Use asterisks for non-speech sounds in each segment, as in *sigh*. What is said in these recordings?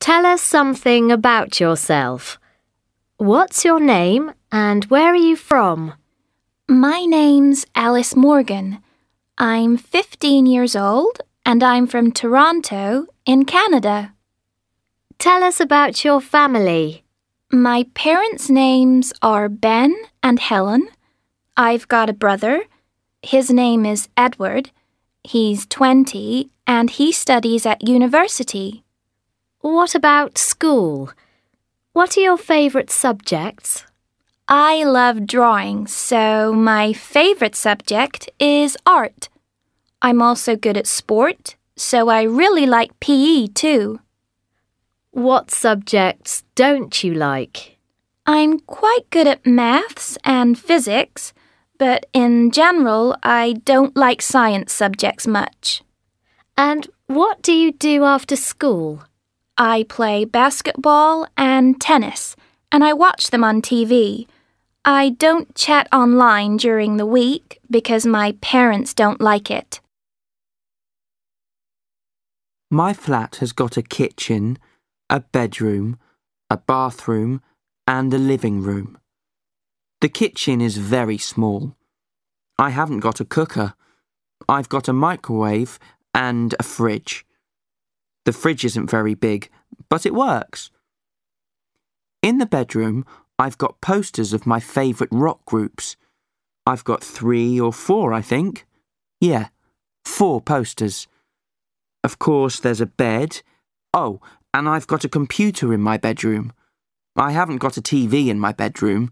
Tell us something about yourself. What's your name and where are you from? My name's Alice Morgan. I'm 15 years old and I'm from Toronto in Canada. Tell us about your family. My parents' names are Ben and Helen. I've got a brother. His name is Edward. He's 20 and he studies at university. What about school? What are your favourite subjects? I love drawing, so my favourite subject is art. I'm also good at sport, so I really like PE too. What subjects don't you like? I'm quite good at maths and physics, but in general, I don't like science subjects much. And what do you do after school? I play basketball and tennis, and I watch them on TV. I don't chat online during the week because my parents don't like it. My flat has got a kitchen, a bedroom, a bathroom, and a living room. The kitchen is very small. I haven't got a cooker. I've got a microwave and a fridge. The fridge isn't very big, but it works. In the bedroom, I've got posters of my favourite rock groups. I've got three or four, I think. Yeah, four posters. Of course, there's a bed. Oh, and I've got a computer in my bedroom. I haven't got a TV in my bedroom.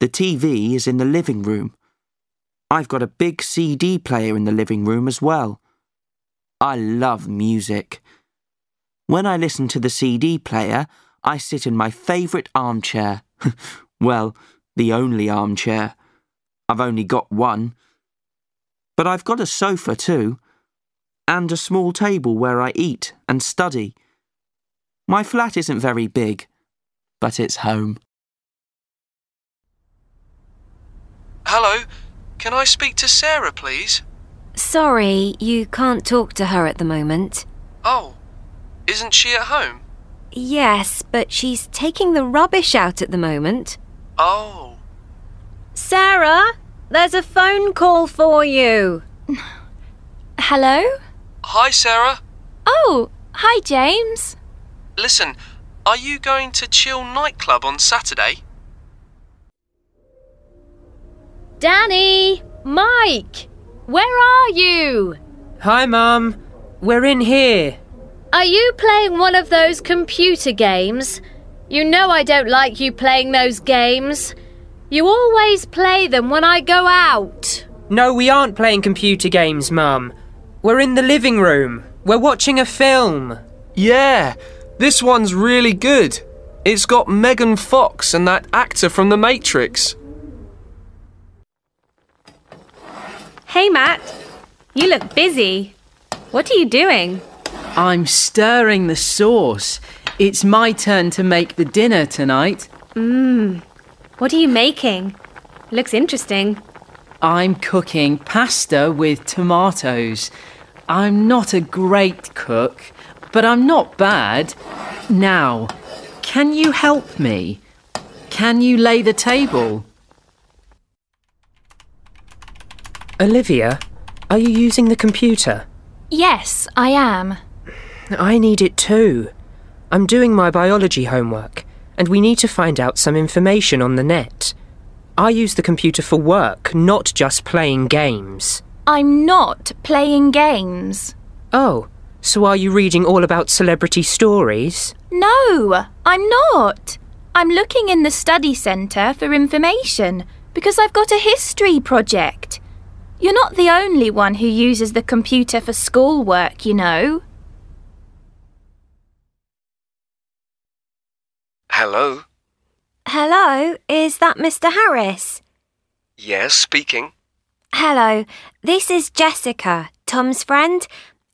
The TV is in the living room. I've got a big CD player in the living room as well. I love music. When I listen to the CD player, I sit in my favourite armchair. *laughs* well, the only armchair. I've only got one. But I've got a sofa too, and a small table where I eat and study. My flat isn't very big, but it's home. Hello, can I speak to Sarah, please? Sorry, you can't talk to her at the moment. Oh, isn't she at home? Yes, but she's taking the rubbish out at the moment. Oh. Sarah, there's a phone call for you. *sighs* Hello? Hi, Sarah. Oh, hi, James. Listen, are you going to Chill Nightclub on Saturday? Danny! Mike! Where are you? Hi, Mum. We're in here. Are you playing one of those computer games? You know I don't like you playing those games. You always play them when I go out. No, we aren't playing computer games, Mum. We're in the living room. We're watching a film. Yeah, this one's really good. It's got Megan Fox and that actor from The Matrix. Hey, Matt. You look busy. What are you doing? I'm stirring the sauce. It's my turn to make the dinner tonight. Mmm. What are you making? Looks interesting. I'm cooking pasta with tomatoes. I'm not a great cook, but I'm not bad. Now, can you help me? Can you lay the table? Olivia, are you using the computer? Yes, I am. I need it too. I'm doing my biology homework, and we need to find out some information on the net. I use the computer for work, not just playing games. I'm not playing games. Oh, so are you reading all about celebrity stories? No, I'm not. I'm looking in the study centre for information because I've got a history project. You're not the only one who uses the computer for schoolwork, you know. Hello? Hello, is that Mr. Harris? Yes, speaking. Hello, this is Jessica, Tom's friend.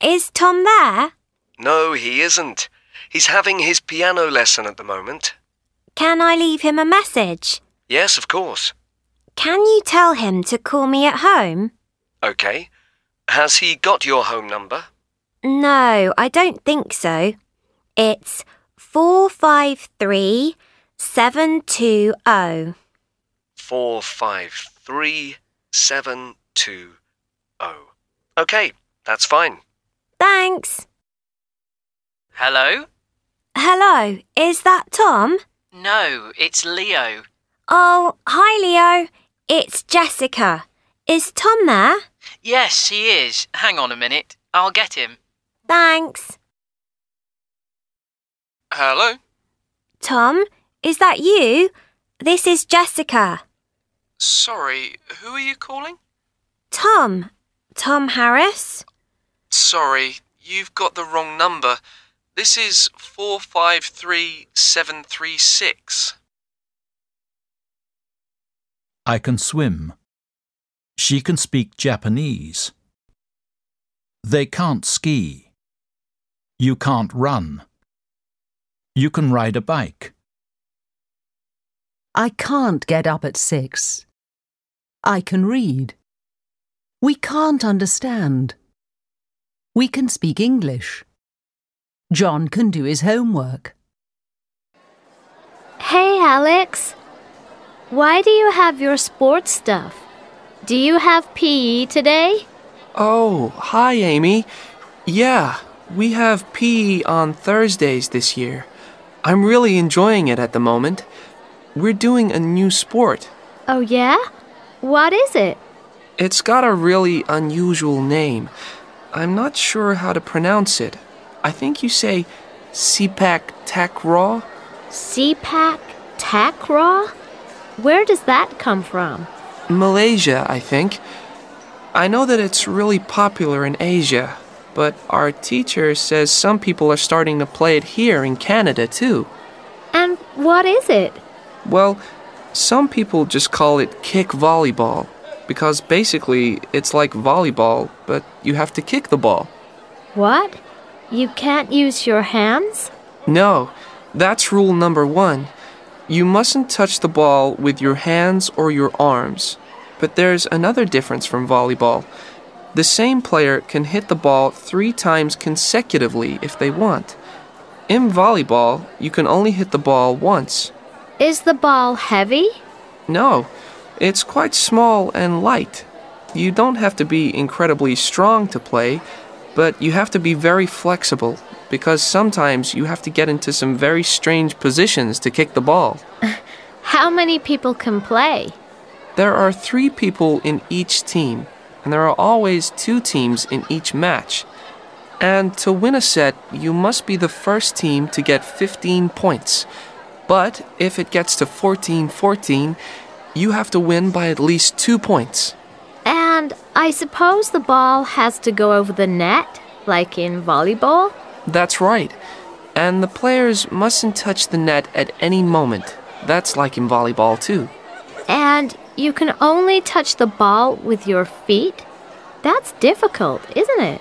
Is Tom there? No, he isn't. He's having his piano lesson at the moment. Can I leave him a message? Yes, of course. Can you tell him to call me at home? OK. Has he got your home number? No, I don't think so. It's Four five three seven two O. 720. Okay, that's fine. Thanks. Hello? Hello, is that Tom? No, it's Leo. Oh, hi, Leo. It's Jessica. Is Tom there? Yes, he is. Hang on a minute. I'll get him. Thanks. Hello? Tom, is that you? This is Jessica. Sorry, who are you calling? Tom. Tom Harris. Sorry, you've got the wrong number. This is 453736. I can swim. She can speak Japanese. They can't ski. You can't run. You can ride a bike. I can't get up at six. I can read. We can't understand. We can speak English. John can do his homework. Hey, Alex. Why do you have your sports stuff? Do you have PE today? Oh, hi, Amy. Yeah, we have PE on Thursdays this year. I'm really enjoying it at the moment. We're doing a new sport. Oh, yeah? What is it? It's got a really unusual name. I'm not sure how to pronounce it. I think you say CPAC TACRAW. CPAC TACRAW? Where does that come from? Malaysia, I think. I know that it's really popular in Asia. But our teacher says some people are starting to play it here in Canada too. And what is it? Well, some people just call it kick volleyball because basically it's like volleyball, but you have to kick the ball. What? You can't use your hands? No, that's rule number one. You mustn't touch the ball with your hands or your arms. But there's another difference from volleyball. The same player can hit the ball three times consecutively if they want. In volleyball, you can only hit the ball once. Is the ball heavy? No, it's quite small and light. You don't have to be incredibly strong to play, but you have to be very flexible because sometimes you have to get into some very strange positions to kick the ball. *laughs* How many people can play? There are three people in each team and there are always two teams in each match. And to win a set, you must be the first team to get 15 points. But if it gets to 14 14, you have to win by at least two points. And I suppose the ball has to go over the net, like in volleyball? That's right. And the players mustn't touch the net at any moment. That's like in volleyball, too. And you can only touch the ball with your feet? That's difficult, isn't it?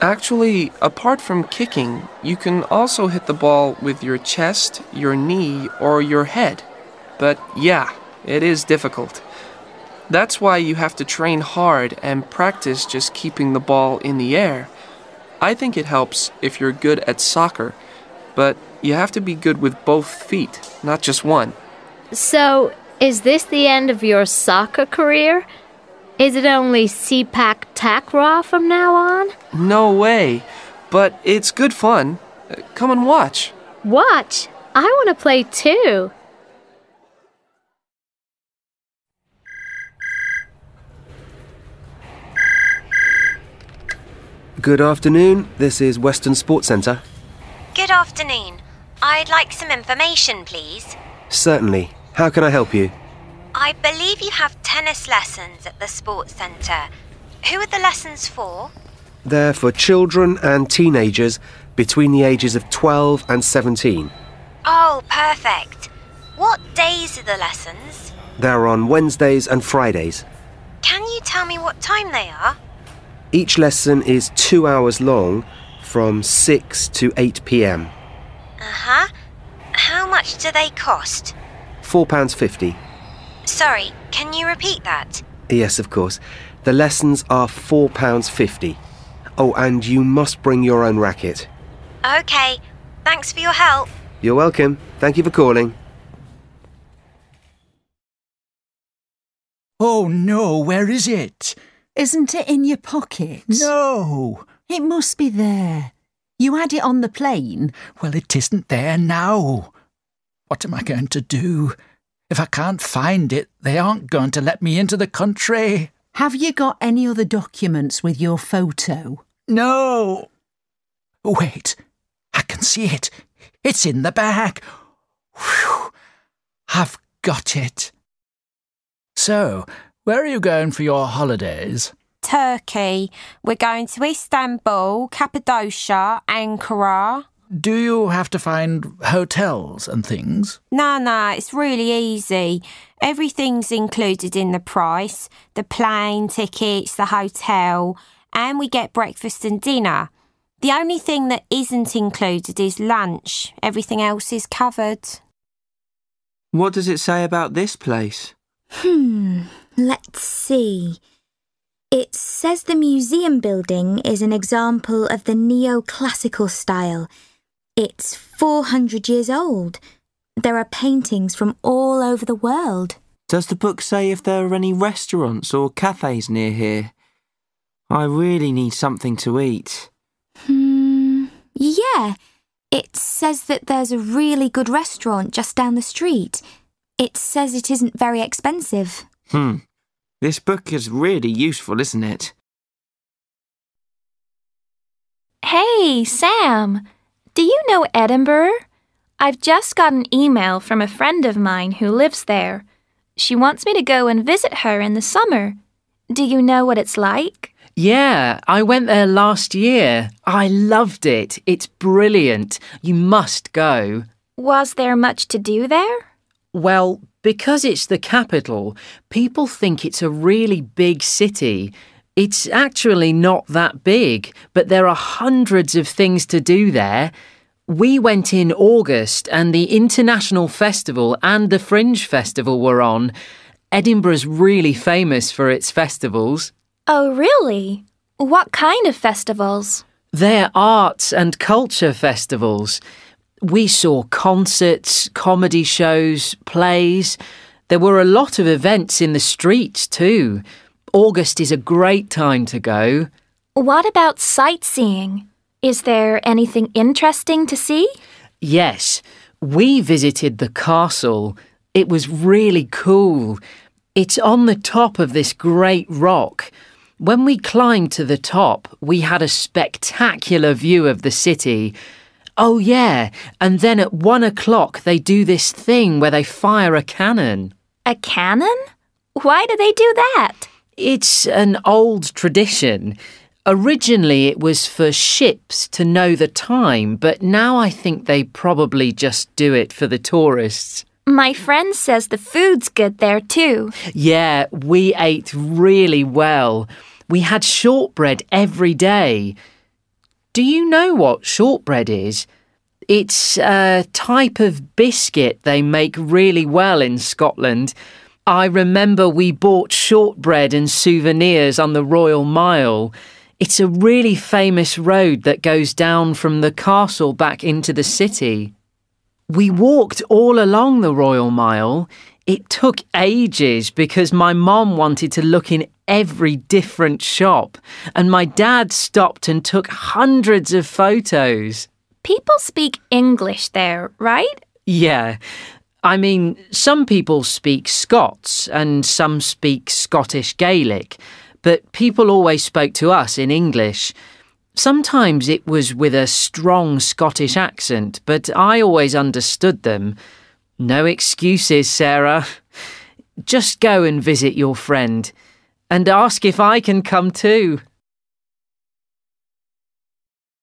Actually, apart from kicking, you can also hit the ball with your chest, your knee, or your head. But yeah, it is difficult. That's why you have to train hard and practice just keeping the ball in the air. I think it helps if you're good at soccer, but you have to be good with both feet, not just one. So, is this the end of your soccer career? Is it only CPAC Takraw from now on? No way. But it's good fun. Come and watch. Watch? I want to play too. Good afternoon. This is Western Sports Centre. Good afternoon. I'd like some information, please. Certainly. How can I help you? I believe you have tennis lessons at the sports centre. Who are the lessons for? They're for children and teenagers between the ages of 12 and 17. Oh, perfect. What days are the lessons? They're on Wednesdays and Fridays. Can you tell me what time they are? Each lesson is two hours long from 6 to 8 pm. Uh huh. How much do they cost? £4.50. Sorry, can you repeat that? Yes, of course. The lessons are £4.50. Oh, and you must bring your own racket. OK. Thanks for your help. You're welcome. Thank you for calling. Oh no, where is it? Isn't it in your pocket? No. It must be there. You had it on the plane. Well, it isn't there now. What am I going to do? If I can't find it, they aren't going to let me into the country. Have you got any other documents with your photo? No. Wait, I can see it. It's in the bag. Whew, I've got it. So, where are you going for your holidays? Turkey. We're going to Istanbul, Cappadocia, Ankara. Do you have to find hotels and things? No, no, it's really easy. Everything's included in the price the plane tickets, the hotel, and we get breakfast and dinner. The only thing that isn't included is lunch. Everything else is covered. What does it say about this place? Hmm, let's see. It says the museum building is an example of the neoclassical style it's 400 years old. There are paintings from all over the world. Does the book say if there are any restaurants or cafes near here? I really need something to eat. Hmm, yeah. It says that there's a really good restaurant just down the street. It says it isn't very expensive. Hmm. This book is really useful, isn't it? Hey, Sam! Do you know Edinburgh? I've just got an email from a friend of mine who lives there. She wants me to go and visit her in the summer. Do you know what it's like? Yeah, I went there last year. I loved it. It's brilliant. You must go. Was there much to do there? Well, because it's the capital, people think it's a really big city. It's actually not that big, but there are hundreds of things to do there. We went in August and the International Festival and the Fringe Festival were on. Edinburgh's really famous for its festivals. Oh, really? What kind of festivals? They're arts and culture festivals. We saw concerts, comedy shows, plays. There were a lot of events in the streets, too. August is a great time to go. What about sightseeing? Is there anything interesting to see? Yes. We visited the castle. It was really cool. It's on the top of this great rock. When we climbed to the top, we had a spectacular view of the city. Oh, yeah, and then at one o'clock they do this thing where they fire a cannon. A cannon? Why do they do that? It's an old tradition. Originally, it was for ships to know the time, but now I think they probably just do it for the tourists. My friend says the food's good there too. Yeah, we ate really well. We had shortbread every day. Do you know what shortbread is? It's a type of biscuit they make really well in Scotland. I remember we bought shortbread and souvenirs on the Royal Mile. It's a really famous road that goes down from the castle back into the city. We walked all along the Royal Mile. It took ages because my mom wanted to look in every different shop, and my dad stopped and took hundreds of photos. People speak English there, right? Yeah. I mean, some people speak Scots and some speak Scottish Gaelic, but people always spoke to us in English. Sometimes it was with a strong Scottish accent, but I always understood them. No excuses, Sarah. Just go and visit your friend and ask if I can come too.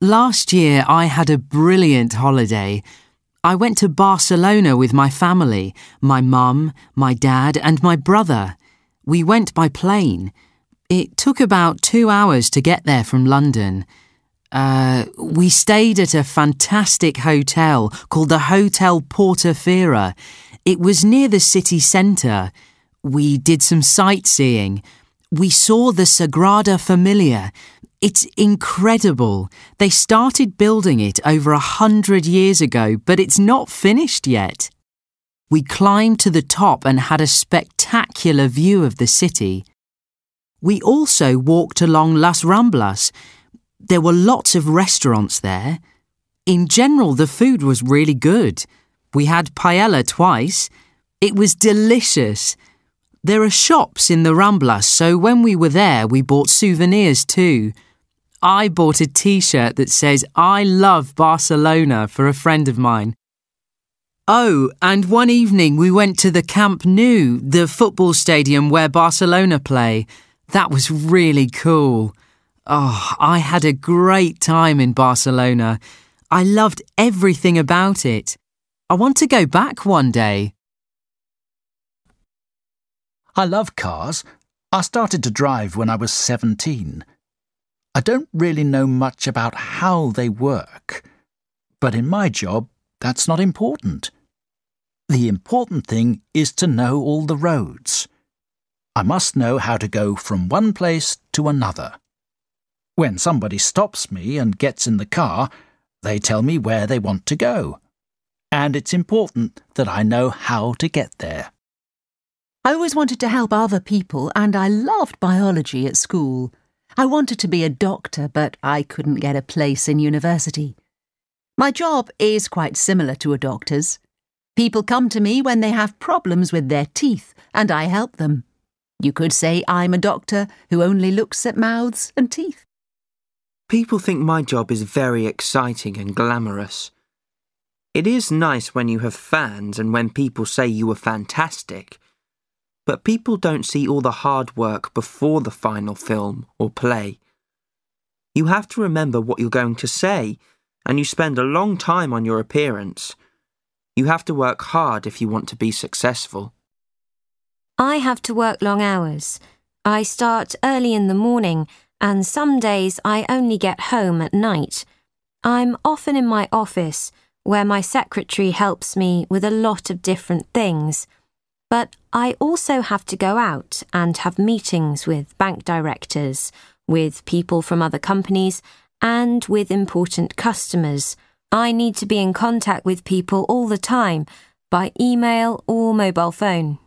Last year I had a brilliant holiday I went to Barcelona with my family, my mum, my dad, and my brother. We went by plane. It took about two hours to get there from London. Uh, we stayed at a fantastic hotel called the Hotel Portofera. It was near the city centre. We did some sightseeing. We saw the Sagrada Familia. It's incredible. They started building it over a hundred years ago, but it's not finished yet. We climbed to the top and had a spectacular view of the city. We also walked along Las Ramblas. There were lots of restaurants there. In general, the food was really good. We had paella twice. It was delicious. There are shops in the Rambla, so when we were there, we bought souvenirs too. I bought a t shirt that says, I love Barcelona for a friend of mine. Oh, and one evening we went to the Camp Nou, the football stadium where Barcelona play. That was really cool. Oh, I had a great time in Barcelona. I loved everything about it. I want to go back one day. I love cars. I started to drive when I was 17. I don't really know much about how they work, but in my job, that's not important. The important thing is to know all the roads. I must know how to go from one place to another. When somebody stops me and gets in the car, they tell me where they want to go, and it's important that I know how to get there. I always wanted to help other people, and I loved biology at school. I wanted to be a doctor, but I couldn't get a place in university. My job is quite similar to a doctor's. People come to me when they have problems with their teeth, and I help them. You could say I'm a doctor who only looks at mouths and teeth. People think my job is very exciting and glamorous. It is nice when you have fans and when people say you are fantastic, but people don't see all the hard work before the final film or play. You have to remember what you're going to say, and you spend a long time on your appearance. You have to work hard if you want to be successful. I have to work long hours. I start early in the morning, and some days I only get home at night. I'm often in my office, where my secretary helps me with a lot of different things. But I also have to go out and have meetings with bank directors, with people from other companies, and with important customers. I need to be in contact with people all the time by email or mobile phone.